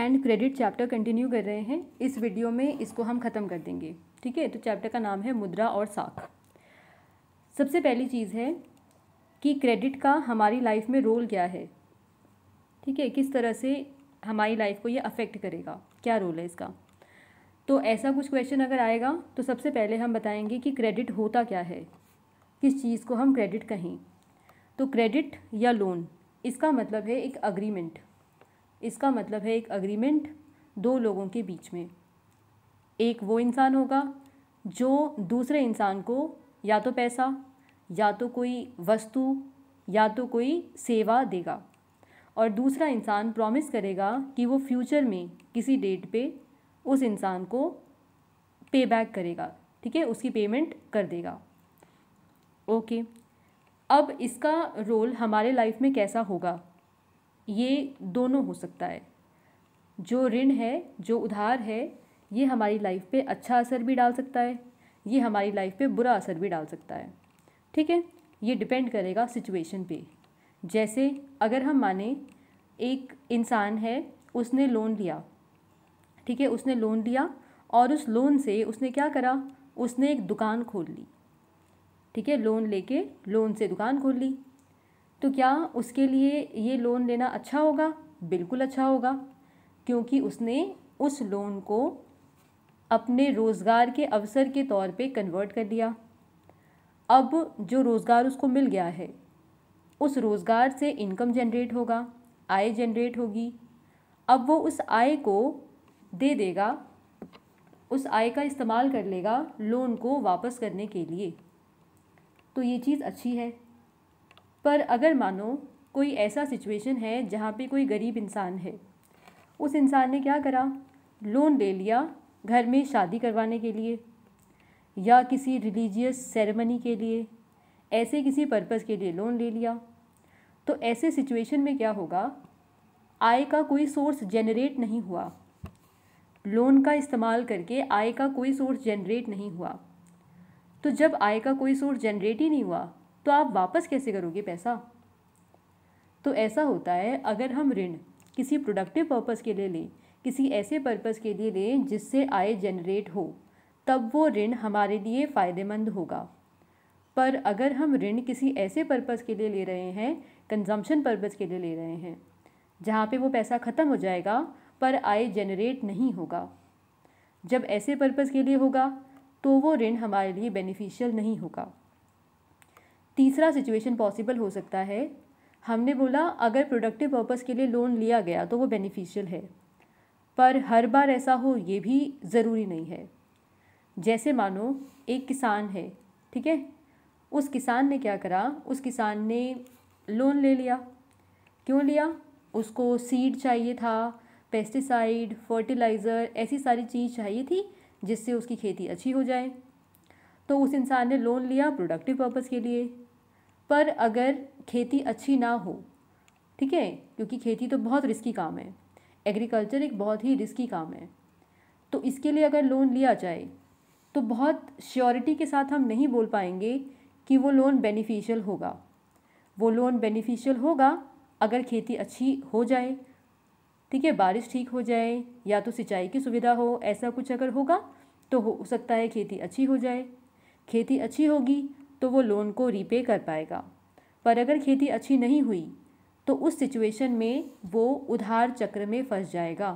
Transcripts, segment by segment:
and credit chapter continue कर रहे हैं इस वीडियो में इसको हम ख़त्म कर देंगे ठीक है तो चैप्टर का नाम है मुद्रा और साख सबसे पहली चीज़ है कि क्रेडिट का हमारी लाइफ में रोल क्या है ठीक है किस तरह से हमारी लाइफ को ये अफेक्ट करेगा क्या रोल है इसका तो ऐसा कुछ क्वेश्चन अगर आएगा तो सबसे पहले हम बताएंगे कि क्रेडिट होता क्या है किस चीज़ को हम क्रेडिट कहें तो क्रेडिट या लोन इसका मतलब है एक अग्रीमेंट इसका मतलब है एक अग्रीमेंट दो लोगों के बीच में एक वो इंसान होगा जो दूसरे इंसान को या तो पैसा या तो कोई वस्तु या तो कोई सेवा देगा और दूसरा इंसान प्रॉमिस करेगा कि वो फ्यूचर में किसी डेट पे उस इंसान को पे बैक करेगा ठीक है उसकी पेमेंट कर देगा ओके अब इसका रोल हमारे लाइफ में कैसा होगा ये दोनों हो सकता है जो ऋण है जो उधार है ये हमारी लाइफ पे अच्छा असर भी डाल सकता है ये हमारी लाइफ पे बुरा असर भी डाल सकता है ठीक है ये डिपेंड करेगा सिचुएशन पे जैसे अगर हम माने एक इंसान है उसने लोन लिया ठीक है उसने लोन लिया और उस लोन से उसने क्या करा उसने एक दुकान खोल ली ठीक है लोन लेके लोन से दुकान खोल ली तो क्या उसके लिए ये लोन लेना अच्छा होगा बिल्कुल अच्छा होगा क्योंकि उसने उस लोन को अपने रोज़गार के अवसर के तौर पे कन्वर्ट कर लिया अब जो रोज़गार उसको मिल गया है उस रोज़गार से इनकम जनरेट होगा आय जनरेट होगी अब वो उस आय को दे देगा उस आय का इस्तेमाल कर लेगा लोन को वापस करने के लिए तो ये चीज़ अच्छी है पर अगर मानो कोई ऐसा सिचुएशन है जहाँ पे कोई गरीब इंसान है उस इंसान ने क्या करा लोन ले लिया घर में शादी करवाने के लिए या किसी रिलीजियस सेरेमनी के लिए ऐसे किसी पर्पज़ के लिए लोन ले लिया तो ऐसे सिचुएशन में क्या होगा आय का कोई सोर्स जनरेट नहीं हुआ लोन का इस्तेमाल करके आय का कोई सोर्स जनरेट नहीं हुआ तो जब आय का कोई सोर्स जनरेट ही नहीं हुआ तो आप वापस कैसे करोगे पैसा तो ऐसा होता है अगर हम ऋण किसी प्रोडक्टिव पर्पज़ के लिए लें किसी ऐसे पर्पज़ के लिए लें जिससे आय जनरेट हो तब वो ऋण हमारे लिए फ़ायदेमंद होगा पर अगर हम ऋण किसी ऐसे पर्पज़ के लिए ले रहे हैं कंजम्पशन पर्पज़ के लिए ले रहे हैं जहाँ पे वो पैसा ख़त्म हो जाएगा पर आय जनरेट नहीं होगा जब ऐसे पर्पज़ के लिए होगा तो वो ऋण हमारे लिए बेनिफिशियल नहीं होगा तीसरा सिचुएशन पॉसिबल हो सकता है हमने बोला अगर प्रोडक्टिव पर्पज़ के लिए लोन लिया गया तो वो बेनिफिशियल है पर हर बार ऐसा हो ये भी ज़रूरी नहीं है जैसे मानो एक किसान है ठीक है उस किसान ने क्या करा उस किसान ने लोन ले लिया क्यों लिया उसको सीड चाहिए था पेस्टिसाइड फर्टिलाइज़र ऐसी सारी चीज़ चाहिए थी जिससे उसकी खेती अच्छी हो जाए तो उस इंसान ने लोन लिया प्रोडक्टिव पर्पज़ के लिए पर अगर खेती अच्छी ना हो ठीक है क्योंकि खेती तो बहुत रिस्की काम है एग्रीकल्चर एक बहुत ही रिस्की काम है तो इसके लिए अगर लोन लिया जाए तो बहुत श्योरिटी के साथ हम नहीं बोल पाएंगे कि वो लोन बेनिफिशियल होगा वो लोन बेनिफिशियल होगा अगर खेती अच्छी हो जाए ठीक है बारिश ठीक हो जाए या तो सिंचाई की सुविधा हो ऐसा कुछ अगर होगा तो हो सकता है खेती अच्छी हो जाए खेती अच्छी होगी तो वो लोन को रीपे कर पाएगा पर अगर खेती अच्छी नहीं हुई तो उस सिचुएशन में वो उधार चक्र में फंस जाएगा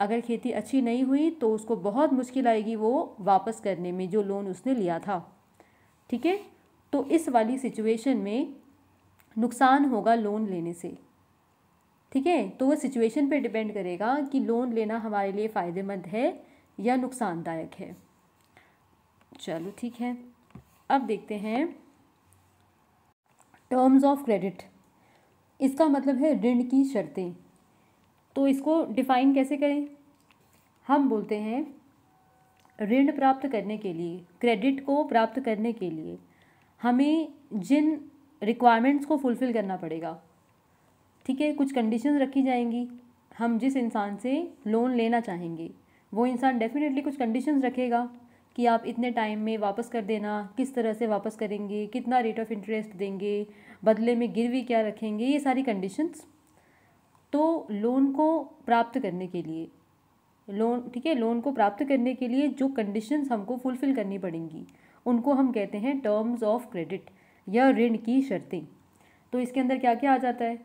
अगर खेती अच्छी नहीं हुई तो उसको बहुत मुश्किल आएगी वो वापस करने में जो लोन उसने लिया था ठीक है तो इस वाली सिचुएशन में नुकसान होगा लोन लेने से ठीक है तो वो सिचुएशन पे डिपेंड करेगा कि लोन लेना हमारे लिए फ़ायदेमंद है या नुकसानदायक है चलो ठीक है अब देखते हैं टर्म्स ऑफ क्रेडिट इसका मतलब है ऋण की शर्तें तो इसको डिफ़ाइन कैसे करें हम बोलते हैं ऋण प्राप्त करने के लिए क्रेडिट को प्राप्त करने के लिए हमें जिन रिक्वायरमेंट्स को फुलफ़िल करना पड़ेगा ठीक है कुछ कंडीशंस रखी जाएंगी हम जिस इंसान से लोन लेना चाहेंगे वो इंसान डेफिनेटली कुछ कंडीशंस रखेगा कि आप इतने टाइम में वापस कर देना किस तरह से वापस करेंगे कितना रेट ऑफ़ इंटरेस्ट देंगे बदले में गिरवी क्या रखेंगे ये सारी कंडीशंस तो लोन को प्राप्त करने के लिए लोन ठीक है लोन को प्राप्त करने के लिए जो कंडीशंस हमको फुलफ़िल करनी पड़ेंगी उनको हम कहते हैं टर्म्स ऑफ क्रेडिट या ऋण की शर्तें तो इसके अंदर क्या क्या आ जाता है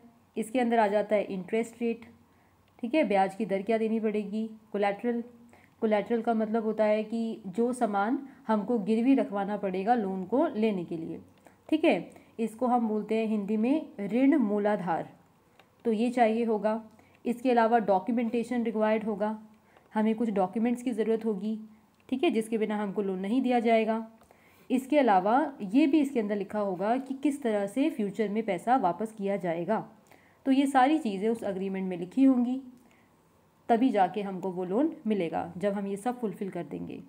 इसके अंदर आ जाता है इंटरेस्ट रेट ठीक है ब्याज की दर क्या देनी पड़ेगी कोलेट्रल कोलेट्रल का मतलब होता है कि जो सामान हमको गिरवी रखवाना पड़ेगा लोन को लेने के लिए ठीक है इसको हम बोलते हैं हिंदी में ऋण मूलाधार तो ये चाहिए होगा इसके अलावा डॉक्यूमेंटेशन रिक्वायर्ड होगा हमें कुछ डॉक्यूमेंट्स की ज़रूरत होगी ठीक है जिसके बिना हमको लोन नहीं दिया जाएगा इसके अलावा ये भी इसके अंदर लिखा होगा कि किस तरह से फ्यूचर में पैसा वापस किया जाएगा तो ये सारी चीज़ें उस अग्रीमेंट में लिखी होंगी तभी जाके हमको वो लोन मिलेगा जब हम ये सब फुलफ़िल कर देंगे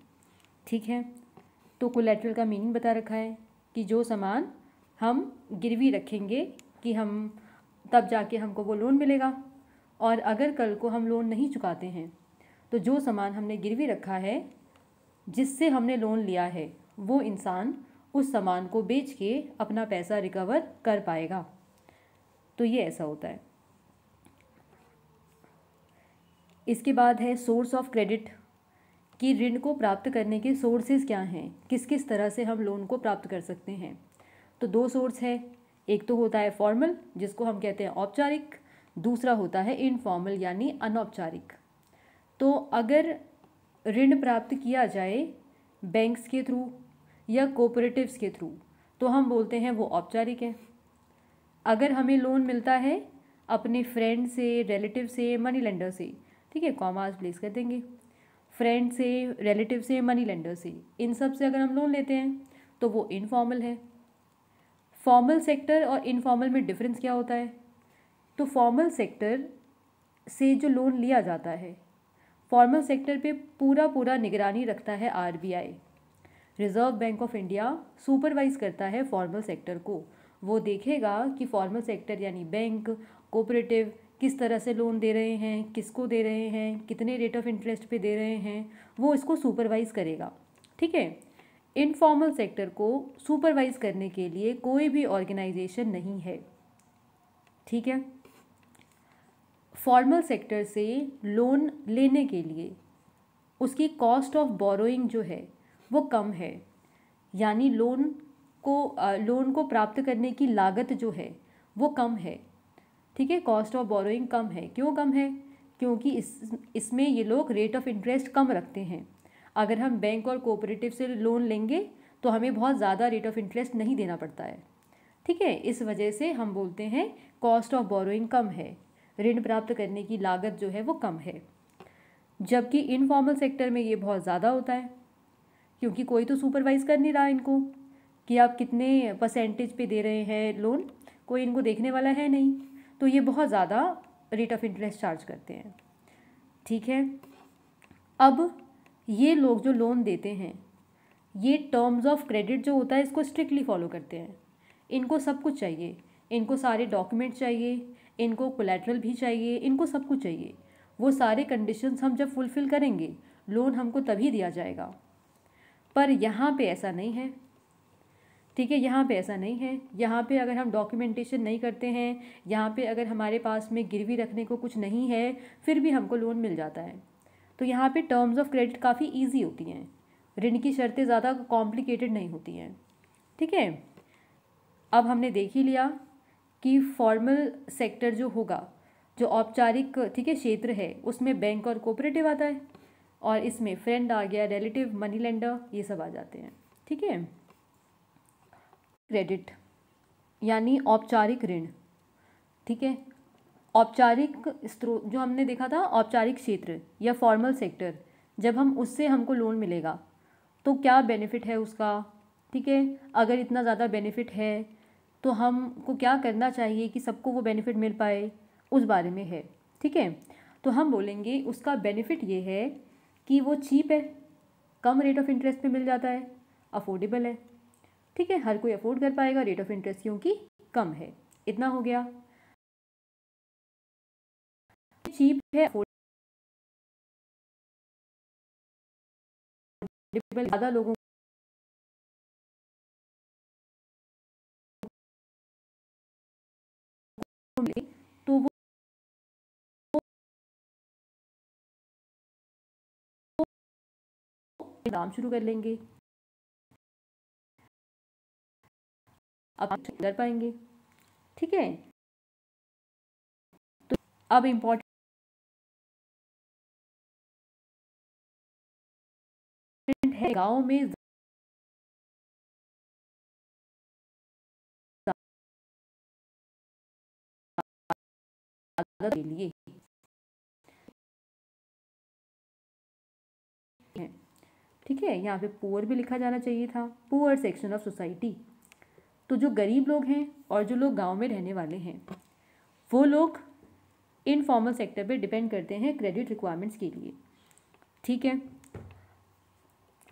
ठीक है तो कोलेट्रल का मीनिंग बता रखा है कि जो सामान हम गिरवी रखेंगे कि हम तब जाके हमको वो लोन मिलेगा और अगर कल को हम लोन नहीं चुकाते हैं तो जो सामान हमने गिरवी रखा है जिससे हमने लोन लिया है वो इंसान उस सामान को बेच के अपना पैसा रिकवर कर पाएगा तो ये ऐसा होता है इसके बाद है सोर्स ऑफ क्रेडिट कि ऋण को प्राप्त करने के सोर्सेज क्या हैं किस किस तरह से हम लोन को प्राप्त कर सकते हैं तो दो सोर्स है एक तो होता है फॉर्मल जिसको हम कहते हैं औपचारिक दूसरा होता है इनफॉर्मल यानी अनौपचारिक तो अगर ऋण प्राप्त किया जाए बैंक्स के थ्रू या कोऑपरेटिव्स के थ्रू तो हम बोलते हैं वो औपचारिक है अगर हमें लोन मिलता है अपने फ्रेंड से रिलेटिव से मनी लेंडर से ठीक है कॉमास प्लेस कर देंगे फ्रेंड से रिलेटिव से मनी लेंडर से इन सब से अगर हम लोन लेते हैं तो वो इनफॉर्मल है फॉर्मल सेक्टर और इनफॉर्मल में डिफरेंस क्या होता है तो फॉर्मल सेक्टर से जो लोन लिया जाता है फॉर्मल सेक्टर पे पूरा पूरा निगरानी रखता है RBI reserve bank of India supervise करता है फॉर्मल सेक्टर को वो देखेगा कि फॉर्मल सेक्टर यानी बैंक कोऑपरेटिव किस तरह से लोन दे रहे हैं किसको दे रहे हैं कितने रेट ऑफ इंटरेस्ट पे दे रहे हैं वो इसको सुपरवाइज़ करेगा ठीक है इनफॉर्मल सेक्टर को सुपरवाइज़ करने के लिए कोई भी ऑर्गेनाइजेशन नहीं है ठीक है फॉर्मल सेक्टर से लोन लेने के लिए उसकी कॉस्ट ऑफ बोरोइंग जो है वो कम है यानी लोन को लोन को प्राप्त करने की लागत जो है वो कम है ठीक है कॉस्ट ऑफ बोरोइंग कम है क्यों कम है क्योंकि इस इसमें ये लोग रेट ऑफ इंटरेस्ट कम रखते हैं अगर हम बैंक और कोऑपरेटिव से लोन लेंगे तो हमें बहुत ज़्यादा रेट ऑफ इंटरेस्ट नहीं देना पड़ता है ठीक है इस वजह से हम बोलते हैं कॉस्ट ऑफ बोरोइंग कम है ऋण प्राप्त करने की लागत जो है वो कम है जबकि इनफॉर्मल सेक्टर में ये बहुत ज़्यादा होता है क्योंकि कोई तो सुपरवाइज कर नहीं रहा इनको कि आप कितने परसेंटेज पे दे रहे हैं लोन कोई इनको देखने वाला है नहीं तो ये बहुत ज़्यादा रेट ऑफ इंटरेस्ट चार्ज करते हैं ठीक है अब ये लोग जो लोन देते हैं ये टर्म्स ऑफ क्रेडिट जो होता है इसको स्ट्रिक्टली फॉलो करते हैं इनको सब कुछ चाहिए इनको सारे डॉक्यूमेंट चाहिए इनको कोलेट्रल भी चाहिए इनको सब कुछ चाहिए वो सारे कंडीशंस हम जब फुलफ़िल करेंगे लोन हमको तभी दिया जाएगा पर यहाँ पे ऐसा नहीं है ठीक है यहाँ पे ऐसा नहीं है यहाँ पे अगर हम डॉक्यूमेंटेशन नहीं करते हैं यहाँ पे अगर हमारे पास में गिरवी रखने को कुछ नहीं है फिर भी हमको लोन मिल जाता है तो यहाँ पे टर्म्स ऑफ क्रेडिट काफ़ी ईजी होती हैं ऋण की शर्तें ज़्यादा कॉम्प्लिकेटेड नहीं होती हैं ठीक है अब हमने देख ही लिया कि फॉर्मल सेक्टर जो होगा जो औपचारिक ठीक है क्षेत्र है उसमें बैंक और कोऑपरेटिव आता है और इसमें फ्रेंड आ गया रिलेटिव मनी लेंडर ये सब आ जाते हैं ठीक है क्रेडिट यानी औपचारिक ऋण ठीक है औपचारिक स्त्रोत जो हमने देखा था औपचारिक क्षेत्र या फॉर्मल सेक्टर जब हम उससे हमको लोन मिलेगा तो क्या बेनिफिट है उसका ठीक है अगर इतना ज़्यादा बेनिफिट है तो हमको क्या करना चाहिए कि सबको वो बेनिफिट मिल पाए उस बारे में है ठीक है तो हम बोलेंगे उसका बेनिफिट ये है कि वो चीप है कम रेट ऑफ़ इंटरेस्ट पे मिल जाता है अफोर्डेबल है ठीक है हर कोई अफोर्ड कर पाएगा रेट ऑफ इंटरेस्ट क्योंकि कम है इतना हो गया चीप है ज़्यादा लोगों तो वो दाम शुरू कर लेंगे आप कर पाएंगे ठीक है तो अब इम्पोर्टेंट है गांव में के लिए ठीक है यहाँ पे पुअर भी लिखा जाना चाहिए था पुअर सेक्शन ऑफ सोसाइटी तो जो गरीब लोग हैं और जो लोग गांव में रहने वाले हैं वो लोग इनफॉर्मल सेक्टर पे डिपेंड करते हैं क्रेडिट रिक्वायरमेंट्स के लिए ठीक है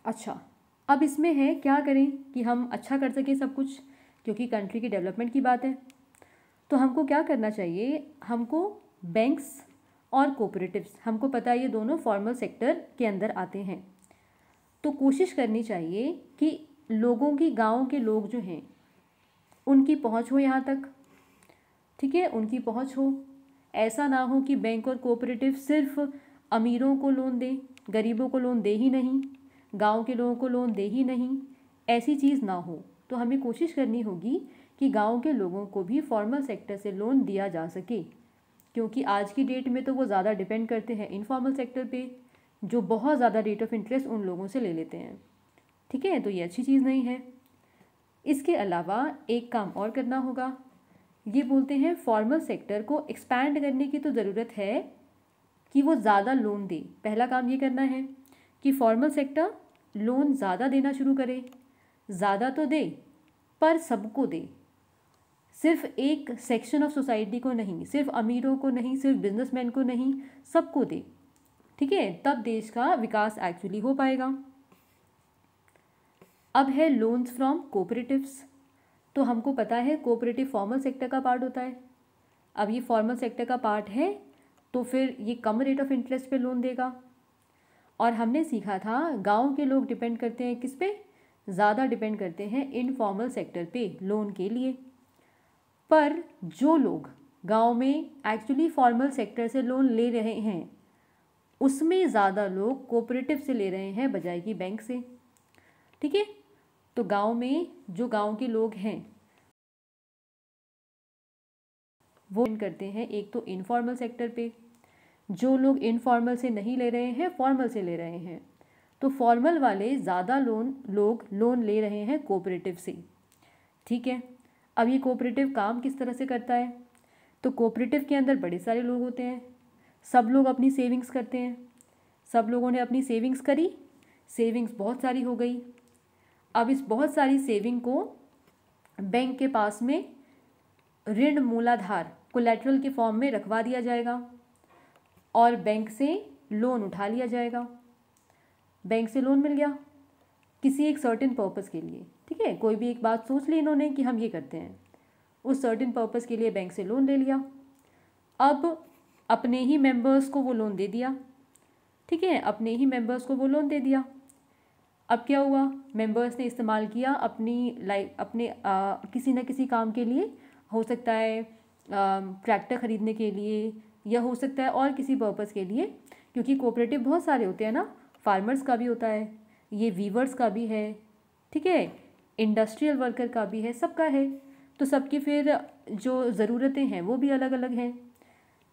अच्छा अब इसमें है क्या करें कि हम अच्छा कर सकें सब कुछ क्योंकि कंट्री की डेवलपमेंट की बात है तो हमको क्या करना चाहिए हमको बैंक्स और कोऑपरेटिव्स हमको पता है ये दोनों फॉर्मल सेक्टर के अंदर आते हैं तो कोशिश करनी चाहिए कि लोगों की गाँव के लोग जो हैं उनकी पहुंच हो यहाँ तक ठीक है उनकी पहुंच हो ऐसा ना हो कि बैंक और कोऑपरेटिव सिर्फ अमीरों को लोन दे गरीबों को लोन दे ही नहीं गांव के लोगों को लोन दे ही नहीं ऐसी चीज़ ना हो तो हमें कोशिश करनी होगी कि गांव के लोगों को भी फॉर्मल सेक्टर से लोन दिया जा सके क्योंकि आज की डेट में तो वो ज़्यादा डिपेंड करते हैं इनफॉर्मल सेक्टर पर जो बहुत ज़्यादा रेट ऑफ इंटरेस्ट उन लोगों से ले लेते हैं ठीक है तो ये अच्छी चीज़ नहीं है इसके अलावा एक काम और करना होगा ये बोलते हैं फॉर्मल सेक्टर को एक्सपैंड करने की तो ज़रूरत है कि वो ज़्यादा लोन दे पहला काम ये करना है कि फॉर्मल सेक्टर लोन ज़्यादा देना शुरू करे ज़्यादा तो दे पर सबको दे सिर्फ एक सेक्शन ऑफ सोसाइटी को नहीं सिर्फ अमीरों को नहीं सिर्फ बिजनेसमैन को नहीं सबको दे ठीक है तब देश का विकास एक्चुअली हो पाएगा अब है लोन्स फ्रॉम कोऑपरेटिव्स तो हमको पता है कोऑपरेटिव फॉर्मल सेक्टर का पार्ट होता है अब ये फॉर्मल सेक्टर का पार्ट है तो फिर ये कम रेट ऑफ इंटरेस्ट पे लोन देगा और हमने सीखा था गांव के लोग डिपेंड करते हैं किस पे ज़्यादा डिपेंड करते हैं इनफॉर्मल सेक्टर पे लोन के लिए पर जो लोग गांव में एक्चुअली फॉर्मल सेक्टर से लोन ले रहे हैं उसमें ज़्यादा लोग कोऑपरेटिव से ले रहे हैं बजाय कि बैंक से ठीक है तो गांव में जो गांव के लोग हैं वो करते हैं एक तो इनफॉर्मल सेक्टर पे जो लोग इनफॉर्मल से नहीं ले रहे हैं फॉर्मल से ले रहे हैं तो फॉर्मल वाले ज़्यादा लोन लोग लोन ले रहे हैं कोऑपरेटिव से ठीक है अब ये कोऑपरेटिव काम किस तरह से करता है तो कोऑपरेटिव के अंदर बड़े सारे लोग होते हैं सब लोग अपनी सेविंग्स करते हैं सब लोगों ने अपनी सेविंग्स करी सेविंग्स बहुत सारी हो गई अब इस बहुत सारी सेविंग को बैंक के पास में ऋण मूलाधार कोलेट्रल के फॉर्म में रखवा दिया जाएगा और बैंक से लोन उठा लिया जाएगा बैंक से लोन मिल गया किसी एक सर्टेन पर्पज़ के लिए ठीक है कोई भी एक बात सोच ली इन्होंने कि हम ये करते हैं उस सर्टेन पर्पज़ के लिए बैंक से लोन ले लिया अब अपने ही मेंबर्स को वो लोन दे दिया ठीक है अपने ही मेंबर्स को वो लोन दे दिया अब क्या हुआ मेंबर्स ने इस्तेमाल किया अपनी लाइक अपने आ, किसी ना किसी काम के लिए हो सकता है ट्रैक्टर ख़रीदने के लिए या हो सकता है और किसी पर्पज़ के लिए क्योंकि कोऑपरेटिव बहुत सारे होते हैं ना फार्मर्स का भी होता है ये वीवर्स का भी है ठीक है इंडस्ट्रियल वर्कर का भी है सबका है तो सबकी फिर जो ज़रूरतें हैं वो भी अलग अलग हैं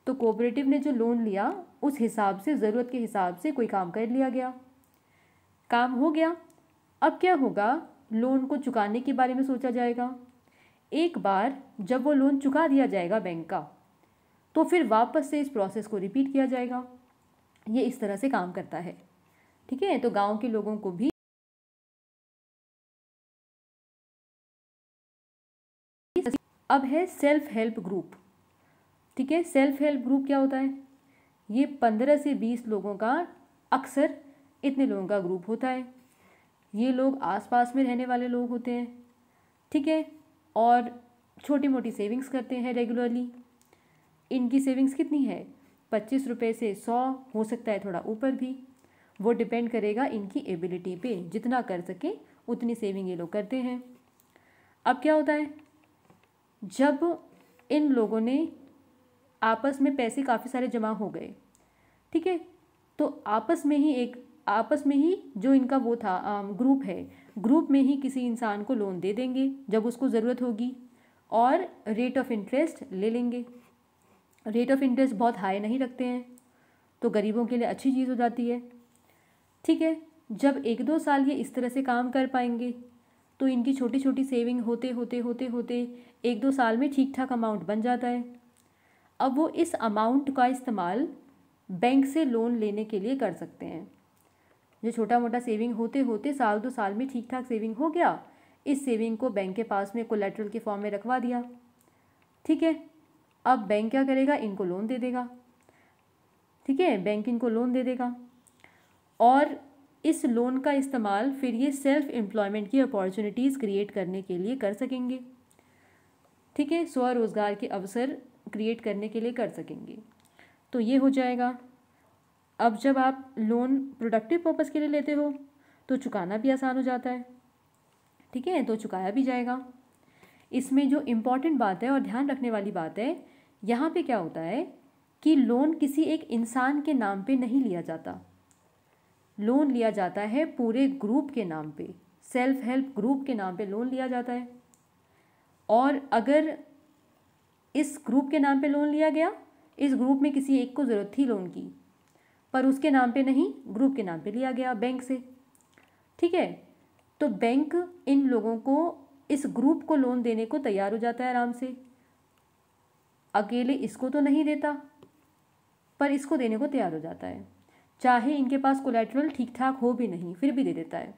तो कोऑपरेटिव ने जो लोन लिया उस हिसाब से ज़रूरत के हिसाब से कोई काम कर लिया गया काम हो गया अब क्या होगा लोन को चुकाने के बारे में सोचा जाएगा एक बार जब वो लोन चुका दिया जाएगा बैंक का तो फिर वापस से इस प्रोसेस को रिपीट किया जाएगा ये इस तरह से काम करता है ठीक है तो गांव के लोगों को भी अब है सेल्फ हेल्प ग्रुप ठीक है सेल्फ हेल्प ग्रुप क्या होता है ये पंद्रह से बीस लोगों का अक्सर इतने लोगों का ग्रुप होता है ये लोग आसपास में रहने वाले लोग होते हैं ठीक है और छोटी मोटी सेविंग्स करते हैं रेगुलरली इनकी सेविंग्स कितनी है पच्चीस रुपये से सौ हो सकता है थोड़ा ऊपर भी वो डिपेंड करेगा इनकी एबिलिटी पे जितना कर सके उतनी सेविंग ये लोग करते हैं अब क्या होता है जब इन लोगों ने आपस में पैसे काफ़ी सारे जमा हो गए ठीक है तो आपस में ही एक आपस में ही जो इनका वो था ग्रुप है ग्रुप में ही किसी इंसान को लोन दे देंगे जब उसको ज़रूरत होगी और रेट ऑफ़ इंटरेस्ट ले लेंगे रेट ऑफ़ इंटरेस्ट बहुत हाई नहीं रखते हैं तो गरीबों के लिए अच्छी चीज़ हो जाती है ठीक है जब एक दो साल ये इस तरह से काम कर पाएंगे तो इनकी छोटी छोटी सेविंग होते होते होते होते एक दो साल में ठीक ठाक अमाउंट बन जाता है अब वो इस अमाउंट का इस्तेमाल बैंक से लोन लेने के लिए कर सकते हैं जो छोटा मोटा सेविंग होते होते साल दो साल में ठीक ठाक सेविंग हो गया इस सेविंग को बैंक के पास में कोलेट्रल के फॉर्म में रखवा दिया ठीक है अब बैंक क्या करेगा इनको लोन दे देगा ठीक है बैंक इनको लोन दे देगा और इस लोन का इस्तेमाल फिर ये सेल्फ एम्प्लॉयमेंट की अपॉर्चुनिटीज़ क्रिएट करने के लिए कर सकेंगे ठीक है स्वरोज़गार के अवसर क्रिएट करने के लिए कर सकेंगे तो ये हो जाएगा अब जब आप लोन प्रोडक्टिव पर्पस के लिए लेते हो तो चुकाना भी आसान हो जाता है ठीक है तो चुकाया भी जाएगा इसमें जो इम्पॉर्टेंट बात है और ध्यान रखने वाली बात है यहाँ पे क्या होता है कि लोन किसी एक इंसान के नाम पे नहीं लिया जाता लोन लिया जाता है पूरे ग्रुप के नाम पे सेल्फ हेल्प ग्रुप के नाम पे लोन लिया जाता है और अगर इस ग्रुप के नाम पे लोन लिया गया इस ग्रुप में किसी एक को ज़रूरत थी लोन की पर उसके नाम पे नहीं ग्रुप के नाम पे लिया गया बैंक से ठीक है तो बैंक इन लोगों को इस ग्रुप को लोन देने को तैयार हो जाता है आराम से अकेले इसको तो नहीं देता पर इसको देने को तैयार हो जाता है चाहे इनके पास कोलेट्रल ठीक ठाक हो भी नहीं फिर भी दे देता है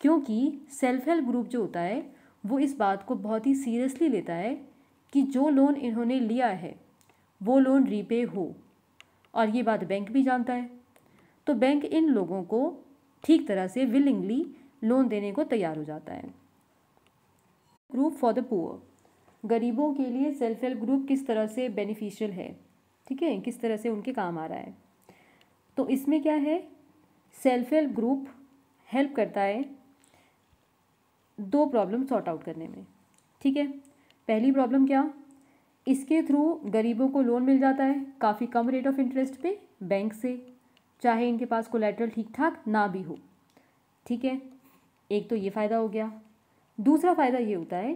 क्योंकि सेल्फ हेल्प ग्रुप जो होता है वो इस बात को बहुत ही सीरियसली लेता है कि जो लोन इन्होंने लिया है वो लोन रीपे हो और ये बात बैंक भी जानता है तो बैंक इन लोगों को ठीक तरह से विलिंगली लोन देने को तैयार हो जाता है ग्रुप फॉर द पुअर गरीबों के लिए सेल्फ हेल्प ग्रुप किस तरह से बेनिफिशियल है ठीक है किस तरह से उनके काम आ रहा है तो इसमें क्या है सेल्फ हेल्प ग्रुप हेल्प करता है दो प्रॉब्लम सॉर्ट आउट करने में ठीक है पहली प्रॉब्लम क्या इसके थ्रू गरीबों को लोन मिल जाता है काफ़ी कम रेट ऑफ इंटरेस्ट पे बैंक से चाहे इनके पास कोलेट्रल ठीक ठाक ना भी हो ठीक है एक तो ये फ़ायदा हो गया दूसरा फ़ायदा ये होता है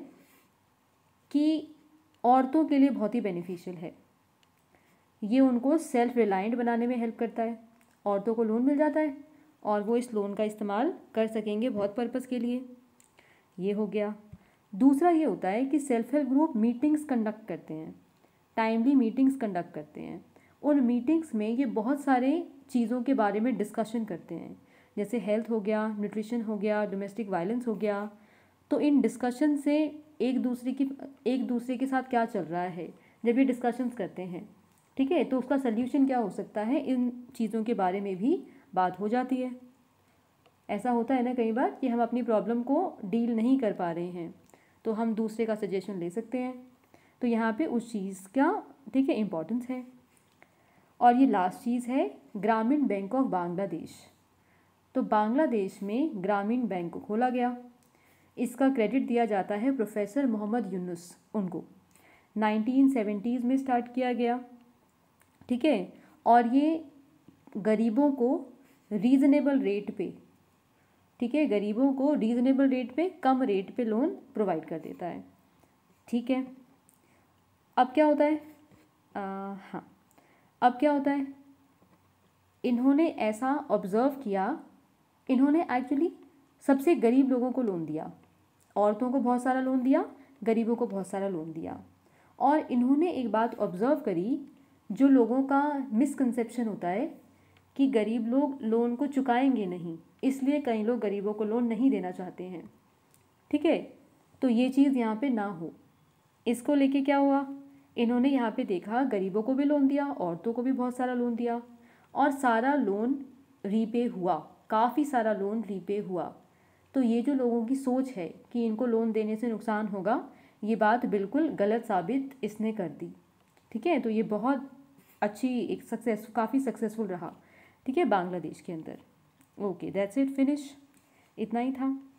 कि औरतों के लिए बहुत ही बेनिफिशियल है ये उनको सेल्फ रिलायंट बनाने में हेल्प करता है औरतों को लोन मिल जाता है और वो इस लोन का इस्तेमाल कर सकेंगे बहुत पर्पज़ के लिए ये हो गया दूसरा ये होता है कि self help group meetings conduct करते हैं टाइमली मीटिंग्स कंडक्ट करते हैं उन मीटिंग्स में ये बहुत सारे चीज़ों के बारे में डिस्कशन करते हैं जैसे हेल्थ हो गया न्यूट्रिशन हो गया डोमेस्टिक वायलेंस हो गया तो इन डिस्कशन से एक दूसरे की एक दूसरे के साथ क्या चल रहा है जब ये डिस्कशंस करते हैं ठीक है तो उसका सल्यूशन क्या हो सकता है इन चीज़ों के बारे में भी बात हो जाती है ऐसा होता है ना कई बार कि हम अपनी प्रॉब्लम को डील नहीं कर पा रहे हैं तो हम दूसरे का सजेशन ले सकते हैं तो यहाँ पे उस चीज़ का ठीक है इम्पोर्टेंस है और ये लास्ट चीज़ है ग्रामीण बैंक ऑफ बांग्लादेश तो बांग्लादेश में ग्रामीण बैंक को खोला गया इसका क्रेडिट दिया जाता है प्रोफेसर मोहम्मद यूनुस उनको सेवेंटीज़ में स्टार्ट किया गया ठीक है और ये गरीबों को रीज़नेबल रेट पे ठीक है गरीबों को रीज़नेबल रेट पे कम रेट पे लोन प्रोवाइड कर देता है ठीक है अब क्या होता है हाँ अब क्या होता है इन्होंने ऐसा ऑब्ज़र्व किया इन्होंने एक्चुअली सबसे गरीब लोगों को लोन दिया औरतों को बहुत सारा लोन दिया गरीबों को बहुत सारा लोन दिया और इन्होंने एक बात ऑब्ज़र्व करी जो लोगों का मिसकंसेप्शन होता है कि गरीब लोग लोन को चुकाएंगे नहीं इसलिए कई लोग गरीबों को लोन नहीं देना चाहते हैं ठीक है तो ये चीज़ यहाँ पे ना हो इसको लेके क्या हुआ इन्होंने यहाँ पे देखा गरीबों को भी लोन दिया औरतों को भी बहुत सारा लोन दिया और सारा लोन रीपे हुआ काफ़ी सारा लोन रीपे हुआ तो ये जो लोगों की सोच है कि इनको लोन देने से नुकसान होगा ये बात बिल्कुल गलत साबित इसने कर दी ठीक है तो ये बहुत अच्छी एक सक्सेस काफ़ी सक्सेसफुल रहा ठीक है बांग्लादेश के अंदर ओके दैट्स इट फिनिश इतना ही था